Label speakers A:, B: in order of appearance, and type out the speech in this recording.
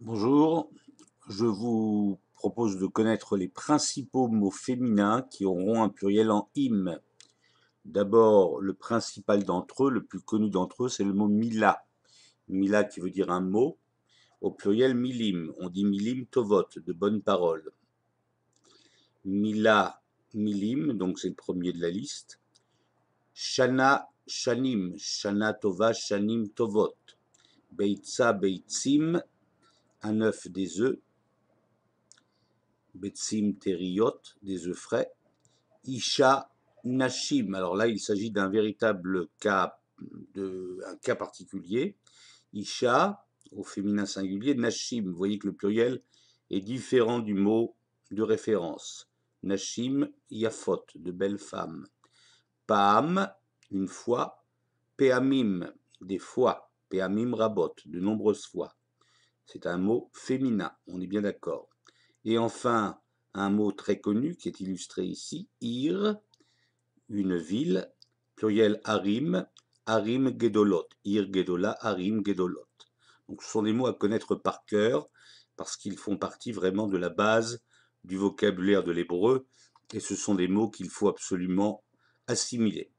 A: Bonjour, je vous propose de connaître les principaux mots féminins qui auront un pluriel en im. D'abord, le principal d'entre eux, le plus connu d'entre eux, c'est le mot mila. Mila qui veut dire un mot, au pluriel milim. On dit milim tovot, de bonnes paroles. Mila, milim, donc c'est le premier de la liste. Shana, shanim, shana tova, shanim tovot. "-beitsa beitzim, un œuf des œufs, Betsim Teriyot, des œufs frais, Isha Nashim. Alors là, il s'agit d'un véritable cas, de, un cas particulier. Isha, au féminin singulier, Nashim. Vous voyez que le pluriel est différent du mot de référence. Nashim, Yafot, de belles femmes. Pam, une fois. Peamim, des fois. Peamim Rabot, de nombreuses fois c'est un mot féminin, on est bien d'accord. Et enfin, un mot très connu qui est illustré ici, Ir, une ville, pluriel Arim, Arim Gedolot, Ir Gedola, Arim Gedolot. Donc ce sont des mots à connaître par cœur, parce qu'ils font partie vraiment de la base du vocabulaire de l'hébreu, et ce sont des mots qu'il faut absolument assimiler.